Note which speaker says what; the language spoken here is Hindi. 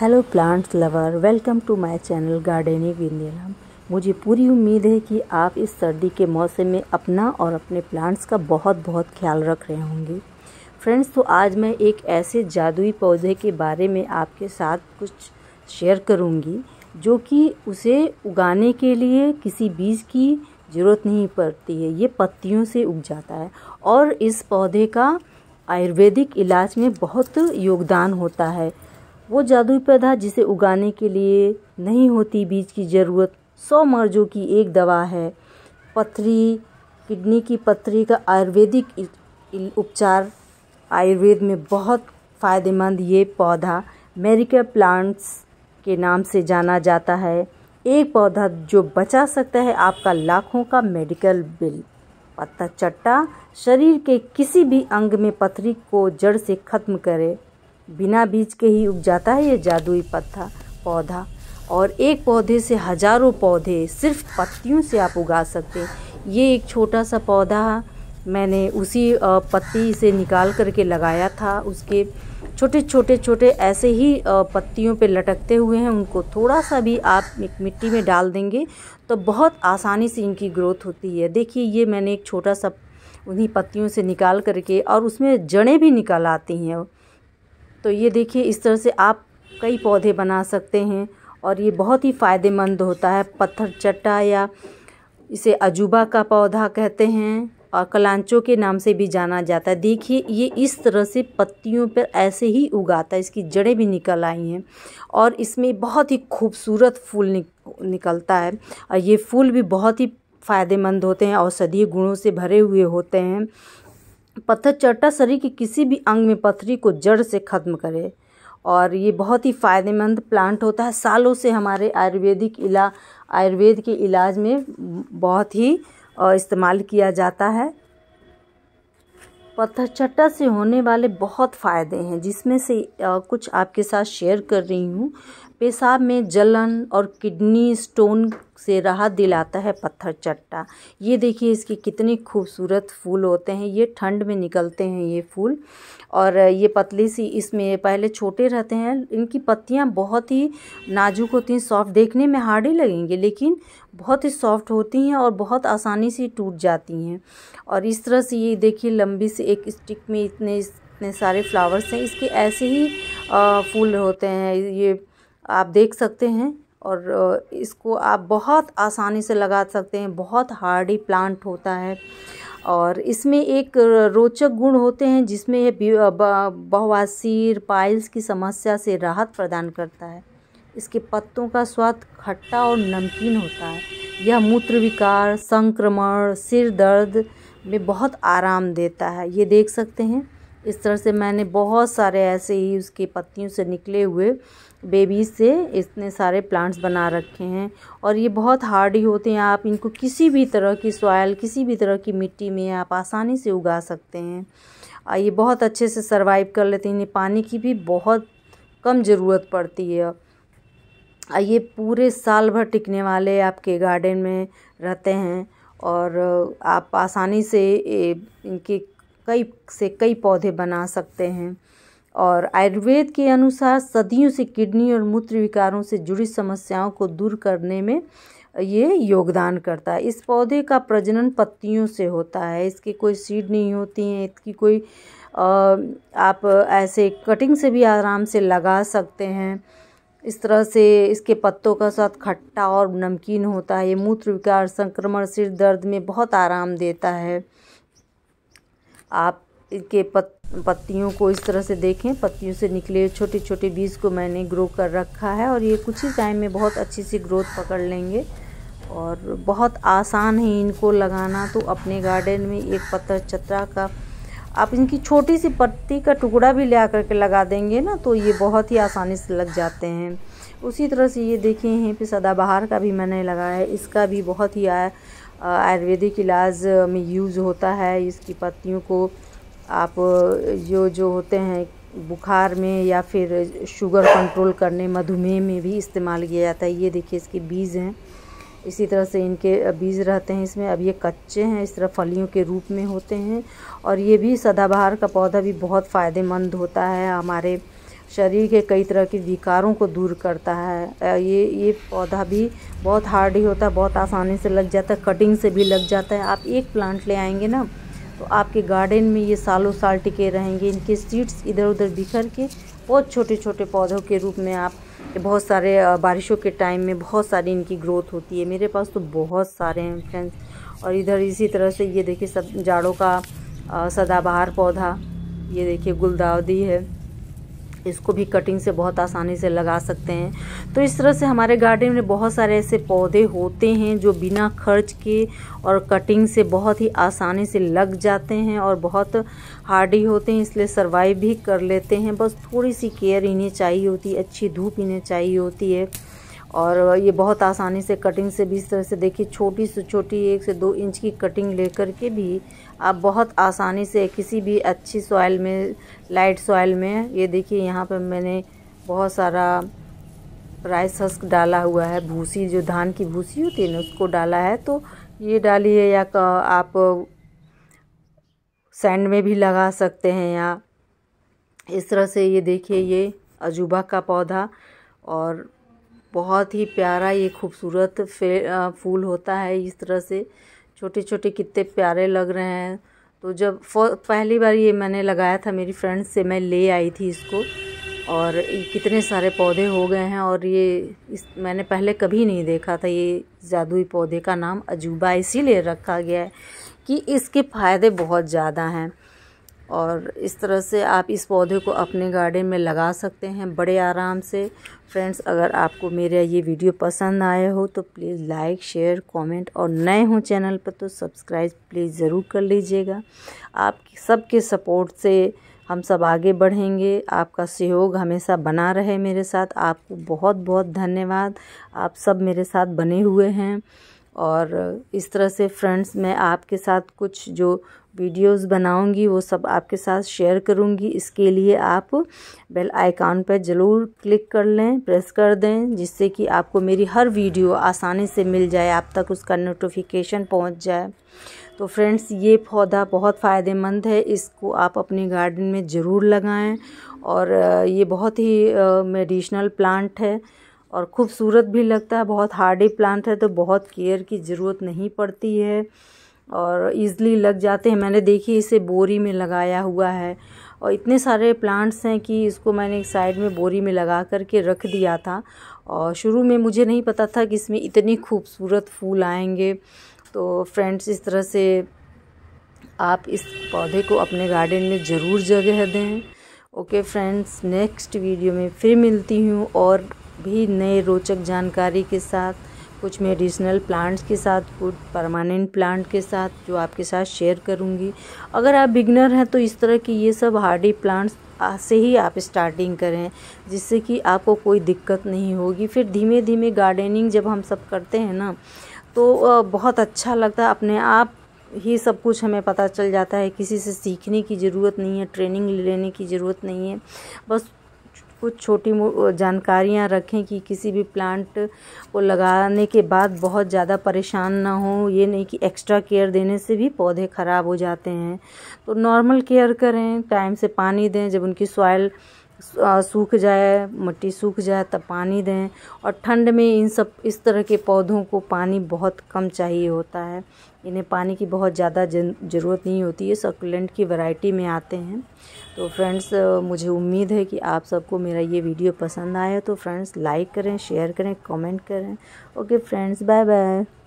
Speaker 1: hello plants lover welcome to my channel gardening with Neelam मुझे पूरी उम्मीद है कि आप इस सर्दी के मौसम में अपना और अपने प्लांट्स का बहुत बहुत ख्याल रख रहे होंगे फ्रेंड्स तो आज मैं एक ऐसे जादुई पौधे के बारे में आपके साथ कुछ शेयर करूंगी जो कि उसे उगाने के लिए किसी बीज की ज़रूरत नहीं पड़ती है ये पत्तियों से उग जाता है और इस पौधे का आयुर्वेदिक इलाज में बहुत योगदान होता है वो जादुई पौधा जिसे उगाने के लिए नहीं होती बीज की ज़रूरत सौ मर्जों की एक दवा है पथरी किडनी की पथरी का आयुर्वेदिक उपचार आयुर्वेद में बहुत फ़ायदेमंद ये पौधा मेरिका प्लांट्स के नाम से जाना जाता है एक पौधा जो बचा सकता है आपका लाखों का मेडिकल बिल पत्ता चट्टा शरीर के किसी भी अंग में पथरी को जड़ से खत्म करे बिना बीज के ही उग जाता है ये जादुई पत्ता पौधा और एक पौधे से हजारों पौधे सिर्फ पत्तियों से आप उगा सकते हैं ये एक छोटा सा पौधा मैंने उसी पत्ती से निकाल करके लगाया था उसके छोटे छोटे छोटे ऐसे ही पत्तियों पे लटकते हुए हैं उनको थोड़ा सा भी आप मिट्टी में डाल देंगे तो बहुत आसानी से इनकी ग्रोथ होती है देखिए ये मैंने एक छोटा सा उन्हीं पत्तियों से निकाल करके और उसमें जड़ें भी निकाल आती हैं तो ये देखिए इस तरह से आप कई पौधे बना सकते हैं और ये बहुत ही फ़ायदेमंद होता है पत्थर चट्टा या इसे अजूबा का पौधा कहते हैं और कलांचों के नाम से भी जाना जाता है देखिए ये इस तरह से पत्तियों पर ऐसे ही उगाता है इसकी जड़ें भी निकल आई हैं और इसमें बहुत ही खूबसूरत फूल निक, निकलता है और ये फूल भी बहुत ही फ़ायदेमंद होते हैं औषधीय गुणों से भरे हुए होते हैं पत्थर चट्टा शरीर के किसी भी अंग में पथरी को जड़ से ख़त्म करे और ये बहुत ही फ़ायदेमंद प्लांट होता है सालों से हमारे आयुर्वेदिक इला आयुर्वेद के इलाज में बहुत ही इस्तेमाल किया जाता है पत्थर चट्टा से होने वाले बहुत फ़ायदे हैं जिसमें से कुछ आपके साथ शेयर कर रही हूँ पेशाब में जलन और किडनी स्टोन से राहत दिलाता है पत्थर चट्टा ये देखिए इसके कितने खूबसूरत फूल होते हैं ये ठंड में निकलते हैं ये फूल और ये पतली सी इसमें पहले छोटे रहते हैं इनकी पत्तियाँ बहुत ही नाजुक होती हैं सॉफ्ट देखने में हार्ड ही लगेंगे लेकिन बहुत ही सॉफ्ट होती हैं और बहुत आसानी से टूट जाती हैं और इस तरह से ये देखिए लंबी से एक स्टिक में इतने इतने सारे फ्लावर्स हैं इसके ऐसे ही फूल होते हैं ये आप देख सकते हैं और इसको आप बहुत आसानी से लगा सकते हैं बहुत हार्डी प्लांट होता है और इसमें एक रोचक गुण होते हैं जिसमें यह बवासीर पाइल्स की समस्या से राहत प्रदान करता है इसके पत्तों का स्वाद खट्टा और नमकीन होता है यह मूत्र विकार संक्रमण सिर दर्द में बहुत आराम देता है ये देख सकते हैं इस तरह से मैंने बहुत सारे ऐसे ही उसके पत्तियों से निकले हुए बेबीज़ से इतने सारे प्लांट्स बना रखे हैं और ये बहुत हार्डी होते हैं आप इनको किसी भी तरह की सॉयल किसी भी तरह की मिट्टी में आप आसानी से उगा सकते हैं और ये बहुत अच्छे से सरवाइव कर लेते हैं इन्हें पानी की भी बहुत कम ज़रूरत पड़ती है और ये पूरे साल भर टिकने वाले आपके गार्डन में रहते हैं और आप आसानी से इनके कई से कई पौधे बना सकते हैं और आयुर्वेद के अनुसार सदियों से किडनी और मूत्र विकारों से जुड़ी समस्याओं को दूर करने में ये योगदान करता है इस पौधे का प्रजनन पत्तियों से होता है इसकी कोई सीड नहीं होती हैं इसकी कोई आप ऐसे कटिंग से भी आराम से लगा सकते हैं इस तरह से इसके पत्तों का साथ खट्टा और नमकीन होता है ये मूत्र विकार संक्रमण सिर दर्द में बहुत आराम देता है आप इसके पत पत्तियों को इस तरह से देखें पत्तियों से निकले छोटे छोटे बीज को मैंने ग्रो कर रखा है और ये कुछ ही टाइम में बहुत अच्छी सी ग्रोथ पकड़ लेंगे और बहुत आसान है इनको लगाना तो अपने गार्डन में एक पत्थर चतरा का आप इनकी छोटी सी पत्ती का टुकड़ा भी ले आकर के लगा देंगे ना तो ये बहुत ही आसानी से लग जाते हैं उसी तरह से ये देखिए हैं पे सदाबहार का भी मैंने लगाया है इसका भी बहुत ही आयुर्वेदिक इलाज में यूज़ होता है इसकी पत्तियों को आप जो जो होते हैं बुखार में या फिर शुगर कंट्रोल करने मधुमेह में भी इस्तेमाल किया जाता है ये देखिए इसके बीज हैं इसी तरह से इनके बीज रहते हैं इसमें अब ये कच्चे हैं इस तरह फलियों के रूप में होते हैं और ये भी सदाबहार का पौधा भी बहुत फ़ायदेमंद होता है हमारे शरीर के कई तरह के विकारों को दूर करता है ये ये पौधा भी बहुत हार्ड ही होता है बहुत आसानी से लग जाता है कटिंग से भी लग जाता है आप एक प्लांट ले आएंगे ना तो आपके गार्डन में ये सालों साल टिके रहेंगे इनके सीड्स इधर उधर बिखर के बहुत छोटे छोटे पौधों के रूप में आप बहुत सारे बारिशों के टाइम में बहुत सारी इनकी ग्रोथ होती है मेरे पास तो बहुत सारे हैं फ्रेंड्स और इधर इसी तरह से ये देखिए सब जाड़ों का सदाबहार पौधा ये देखिए गुलदावदी है इसको भी कटिंग से बहुत आसानी से लगा सकते हैं तो इस तरह से हमारे गार्डन में बहुत सारे ऐसे पौधे होते हैं जो बिना खर्च के और कटिंग से बहुत ही आसानी से लग जाते हैं और बहुत हार्डी होते हैं इसलिए सर्वाइव भी कर लेते हैं बस थोड़ी सी केयर इन्हें चाहिए होती है अच्छी धूप इन्हें चाहिए होती है और ये बहुत आसानी से कटिंग से भी इस तरह से देखिए छोटी से छोटी एक से दो इंच की कटिंग लेकर के भी आप बहुत आसानी से किसी भी अच्छी सॉइल में लाइट सॉइल में ये देखिए यहाँ पर मैंने बहुत सारा राइस हस्क डाला हुआ है भूसी जो धान की भूसी होती है ना उसको डाला है तो ये डालिए या आप सैंड में भी लगा सकते हैं या इस तरह से ये देखिए ये अजूबा का पौधा और बहुत ही प्यारा ये खूबसूरत फूल होता है इस तरह से छोटे छोटे कितने प्यारे लग रहे हैं तो जब पहली बार ये मैंने लगाया था मेरी फ्रेंड से मैं ले आई थी इसको और कितने सारे पौधे हो गए हैं और ये इस मैंने पहले कभी नहीं देखा था ये जादुई पौधे का नाम अजूबा इसीलिए रखा गया है कि इसके फ़ायदे बहुत ज़्यादा हैं और इस तरह से आप इस पौधे को अपने गार्डन में लगा सकते हैं बड़े आराम से फ्रेंड्स अगर आपको मेरा ये वीडियो पसंद आया हो तो प्लीज़ लाइक शेयर कमेंट और नए हो चैनल पर तो सब्सक्राइब प्लीज़ ज़रूर कर लीजिएगा आप सबके सपोर्ट से हम सब आगे बढ़ेंगे आपका सहयोग हमेशा बना रहे मेरे साथ आपको बहुत बहुत धन्यवाद आप सब मेरे साथ बने हुए हैं और इस तरह से फ्रेंड्स मैं आपके साथ कुछ जो वीडियोस बनाऊंगी वो सब आपके साथ शेयर करूंगी इसके लिए आप बेल आइकॉन पर ज़रूर क्लिक कर लें प्रेस कर दें जिससे कि आपको मेरी हर वीडियो आसानी से मिल जाए आप तक उसका नोटिफिकेशन पहुंच जाए तो फ्रेंड्स ये पौधा बहुत फ़ायदेमंद है इसको आप अपने गार्डन में ज़रूर लगाएँ और ये बहुत ही मेडिशनल प्लांट है और खूबसूरत भी लगता है बहुत हार्डी प्लांट है तो बहुत केयर की ज़रूरत नहीं पड़ती है और ईज़िली लग जाते हैं मैंने देखी इसे बोरी में लगाया हुआ है और इतने सारे प्लांट्स हैं कि इसको मैंने एक साइड में बोरी में लगा करके रख दिया था और शुरू में मुझे नहीं पता था कि इसमें इतनी खूबसूरत फूल आएंगे तो फ्रेंड्स इस तरह से आप इस पौधे को अपने गार्डन में ज़रूर जगह दें ओके फ्रेंड्स नेक्स्ट वीडियो में फिर मिलती हूँ और भी नए रोचक जानकारी के साथ कुछ मेडिसिनल प्लांट्स के साथ कुछ परमानेंट प्लांट के साथ जो आपके साथ शेयर करूँगी अगर आप बिगनर हैं तो इस तरह की ये सब हार्डी प्लांट्स से ही आप स्टार्टिंग करें जिससे कि आपको कोई दिक्कत नहीं होगी फिर धीमे धीमे गार्डनिंग जब हम सब करते हैं ना तो बहुत अच्छा लगता है अपने आप ही सब कुछ हमें पता चल जाता है किसी से सीखने की ज़रूरत नहीं है ट्रेनिंग लेने की ज़रूरत नहीं है बस कुछ छोटी जानकारियाँ रखें कि किसी भी प्लांट को लगाने के बाद बहुत ज़्यादा परेशान ना हो ये नहीं कि एक्स्ट्रा केयर देने से भी पौधे ख़राब हो जाते हैं तो नॉर्मल केयर करें टाइम से पानी दें जब उनकी सॉयल सूख जाए मिट्टी सूख जाए तब पानी दें और ठंड में इन सब इस तरह के पौधों को पानी बहुत कम चाहिए होता है इन्हें पानी की बहुत ज़्यादा ज़रूरत नहीं होती है सकुलेंट की वैरायटी में आते हैं तो फ्रेंड्स मुझे उम्मीद है कि आप सबको मेरा ये वीडियो पसंद आया तो फ्रेंड्स लाइक करें शेयर करें कमेंट करें ओके फ्रेंड्स बाय बाय